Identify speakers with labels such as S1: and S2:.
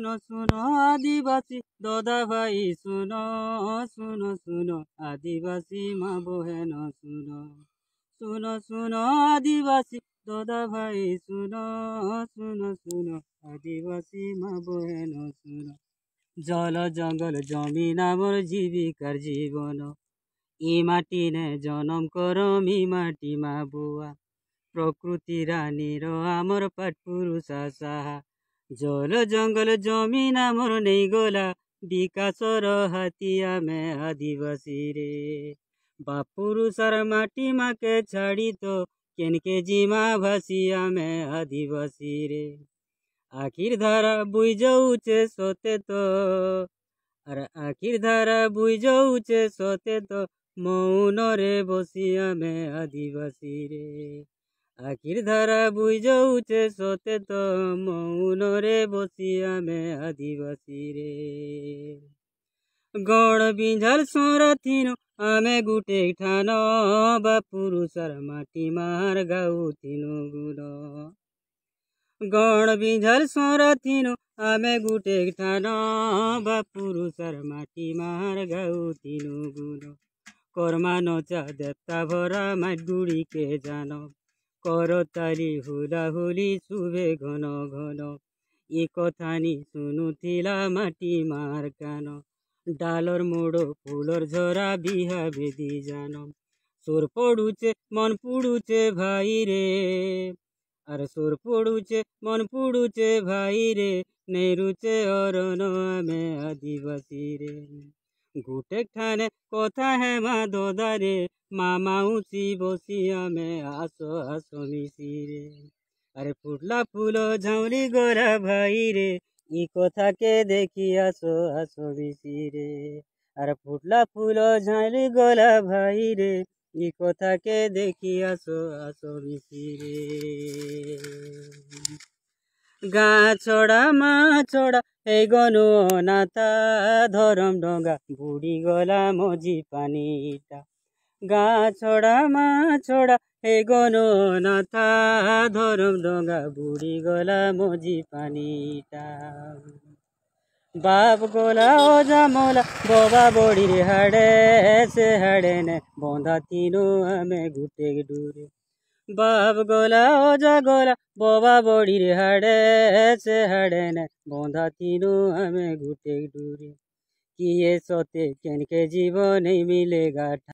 S1: শুনো শুনো আদিবাসী দাদা ভাই শুনো শুনো শুনো আদিবাসী মা বহেন শুনো শুনো শুনো আদিবাসী দাদা ভাই শুনো শুনো শুনো আদিবাসী মা বহেন শুনো জল জঙ্গল জমিন আমার জীবিকার জীবন ই মাটি নে জনম করম ই মাটি মা বুয়া প্রকৃতি রানীর আমার পাট পুরুষ সাহা জল জঙ্গল জমিন আমর নেই গলা বিকাশর হাতি আমি আদিবাসী রে বাপুরুষার মাটি মাকে ছাড়ি তো কেনকে জিমা ভাসি আমি আদিবাসী রে আখির ধারা বুই যাউছে সতে তো আর আখির ধারা বুই যাউছে সতে তো মৌনরে বসি আমি আদিবাসী রে আখির ধারা বুই যাউছে সতে তো মৌনরে বসি আমে আদিবাসী রে গণ বিঝাল সরাথিন আমে গুটে ঠান বা পুরুষর মাটি মার গাউথিন গুণ গণ বিঝাল সরাথিন আমে গুটে ঠান বা পুরুষর মাটি মার গাউথিন গুণ কর্মান চা দেবতা ভরা মাগুড়ি কে জানব করতালি হুলাহুলি শুভে ঘন ঘন এ কথানি শুনুথিলা মাটি মার গান ডালর মোড় ফুলর ঝরা বিহা বেদি জান সোর পড়ুছে মন পুড়ুছে ভাই রে আর সোর পড়ুছে মন পুড়ুছে ভাই রে নেরুছে অরণ আমি আদিবাসী রে গুটে ঠানে কথা হে মা দোদারে মামা উসি বসিয়া মে আসো আসো মিশি রে আরে ফুটলা ফুল ঝাউলি গোরা ভাই রে ই কথাকে দেখি আসো আসো মিশি রে আরে ফুটলা ফুল ঝাউলি গোলা ভাই রে ই কথাকে দেখি আসো আসো মিশি রে গাঁ চড়া মা চড়া এই গনু অনাতা ধরম ডঙ্গা বুড়ি গলা মজি পানিটা গাঁ ছড়া মা ছড়া হে গননাথা ধরম ডঙ্গা বুড়ি গলা মজি পানিটা বাপ গোলা ও জামলা বাবা বড়ির হাড়ে সে হাড়ে নে বন্ধা তিনো আমি ঘুটে ডুরে बाब गोला ओ जा गोला बोबा बोड़ी रे हड़े से हड़े ने बोंधा तीनों हमें घुटे डूरे कि ये सोते के जीवो नहीं मिलेगा